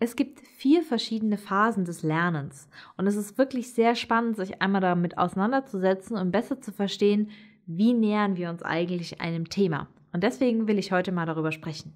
Es gibt vier verschiedene Phasen des Lernens und es ist wirklich sehr spannend, sich einmal damit auseinanderzusetzen und um besser zu verstehen, wie nähern wir uns eigentlich einem Thema. Und deswegen will ich heute mal darüber sprechen.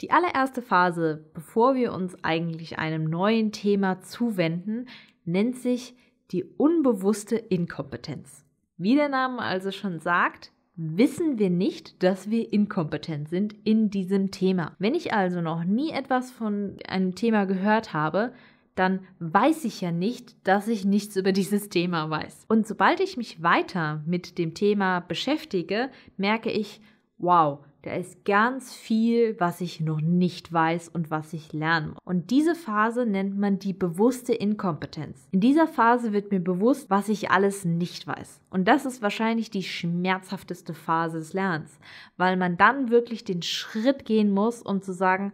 Die allererste Phase, bevor wir uns eigentlich einem neuen Thema zuwenden, nennt sich die unbewusste Inkompetenz. Wie der Name also schon sagt, wissen wir nicht, dass wir inkompetent sind in diesem Thema. Wenn ich also noch nie etwas von einem Thema gehört habe, dann weiß ich ja nicht, dass ich nichts über dieses Thema weiß. Und sobald ich mich weiter mit dem Thema beschäftige, merke ich, wow, da ist ganz viel, was ich noch nicht weiß und was ich lernen muss. Und diese Phase nennt man die bewusste Inkompetenz. In dieser Phase wird mir bewusst, was ich alles nicht weiß. Und das ist wahrscheinlich die schmerzhafteste Phase des Lernens, weil man dann wirklich den Schritt gehen muss, um zu sagen,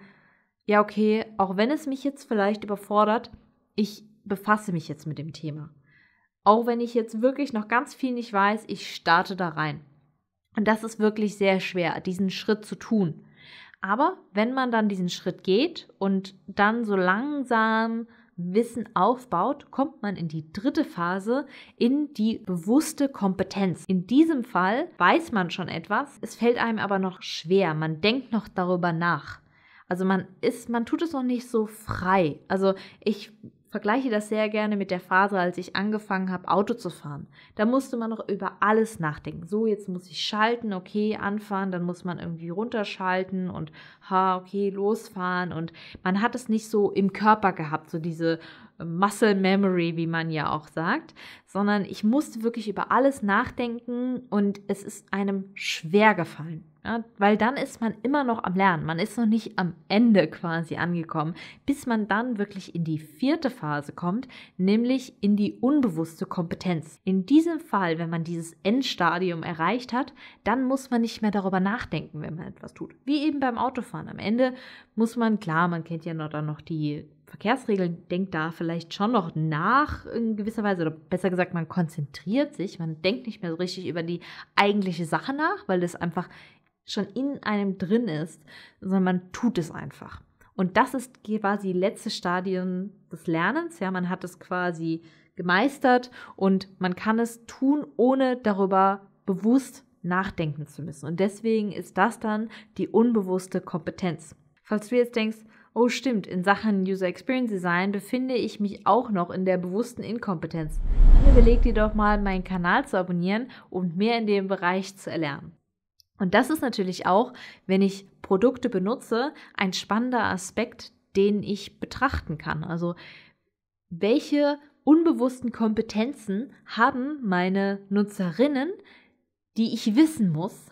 ja, okay, auch wenn es mich jetzt vielleicht überfordert, ich befasse mich jetzt mit dem Thema. Auch wenn ich jetzt wirklich noch ganz viel nicht weiß, ich starte da rein. Und das ist wirklich sehr schwer, diesen Schritt zu tun. Aber wenn man dann diesen Schritt geht und dann so langsam Wissen aufbaut, kommt man in die dritte Phase, in die bewusste Kompetenz. In diesem Fall weiß man schon etwas, es fällt einem aber noch schwer, man denkt noch darüber nach. Also man ist, man tut es noch nicht so frei. Also ich vergleiche das sehr gerne mit der Phase, als ich angefangen habe, Auto zu fahren. Da musste man noch über alles nachdenken. So, jetzt muss ich schalten, okay, anfahren, dann muss man irgendwie runterschalten und ha, okay, losfahren. Und man hat es nicht so im Körper gehabt, so diese Muscle Memory, wie man ja auch sagt, sondern ich musste wirklich über alles nachdenken und es ist einem schwer gefallen. Ja, weil dann ist man immer noch am Lernen. Man ist noch nicht am Ende quasi angekommen, bis man dann wirklich in die vierte Phase kommt, nämlich in die unbewusste Kompetenz. In diesem Fall, wenn man dieses Endstadium erreicht hat, dann muss man nicht mehr darüber nachdenken, wenn man etwas tut. Wie eben beim Autofahren. Am Ende muss man, klar, man kennt ja noch, dann noch die Verkehrsregeln denkt da vielleicht schon noch nach in gewisser Weise oder besser gesagt, man konzentriert sich, man denkt nicht mehr so richtig über die eigentliche Sache nach, weil es einfach schon in einem drin ist, sondern man tut es einfach. Und das ist quasi letzte Stadium des Lernens, ja, man hat es quasi gemeistert und man kann es tun, ohne darüber bewusst nachdenken zu müssen. Und deswegen ist das dann die unbewusste Kompetenz. Falls du jetzt denkst, oh stimmt, in Sachen User Experience Design befinde ich mich auch noch in der bewussten Inkompetenz, dann überleg dir doch mal, meinen Kanal zu abonnieren und mehr in dem Bereich zu erlernen. Und das ist natürlich auch, wenn ich Produkte benutze, ein spannender Aspekt, den ich betrachten kann. Also welche unbewussten Kompetenzen haben meine Nutzerinnen, die ich wissen muss,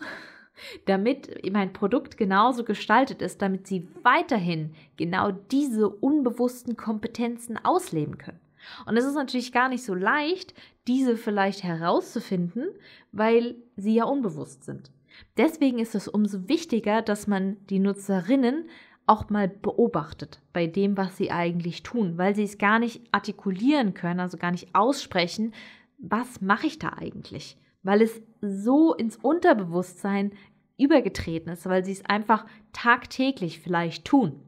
damit mein Produkt genauso gestaltet ist, damit sie weiterhin genau diese unbewussten Kompetenzen ausleben können. Und es ist natürlich gar nicht so leicht, diese vielleicht herauszufinden, weil sie ja unbewusst sind. Deswegen ist es umso wichtiger, dass man die Nutzerinnen auch mal beobachtet bei dem, was sie eigentlich tun, weil sie es gar nicht artikulieren können, also gar nicht aussprechen, was mache ich da eigentlich? weil es so ins Unterbewusstsein übergetreten ist, weil sie es einfach tagtäglich vielleicht tun.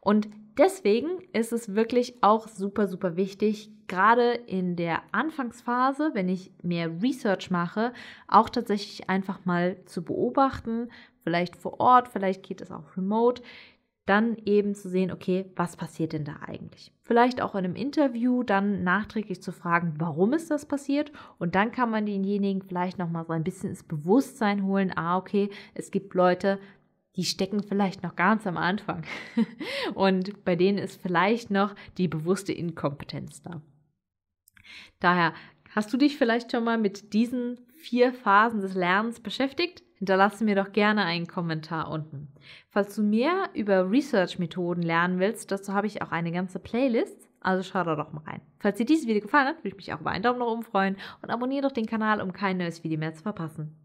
Und deswegen ist es wirklich auch super, super wichtig, gerade in der Anfangsphase, wenn ich mehr Research mache, auch tatsächlich einfach mal zu beobachten, vielleicht vor Ort, vielleicht geht es auch remote, dann eben zu sehen, okay, was passiert denn da eigentlich? Vielleicht auch in einem Interview dann nachträglich zu fragen, warum ist das passiert? Und dann kann man denjenigen vielleicht nochmal so ein bisschen ins Bewusstsein holen, ah, okay, es gibt Leute, die stecken vielleicht noch ganz am Anfang. Und bei denen ist vielleicht noch die bewusste Inkompetenz da. Daher, hast du dich vielleicht schon mal mit diesen vier Phasen des Lernens beschäftigt? hinterlasse mir doch gerne einen Kommentar unten. Falls du mehr über Research-Methoden lernen willst, dazu habe ich auch eine ganze Playlist. Also schau da doch mal rein. Falls dir dieses Video gefallen hat, würde ich mich auch über einen Daumen nach oben freuen und abonniere doch den Kanal, um kein neues Video mehr zu verpassen.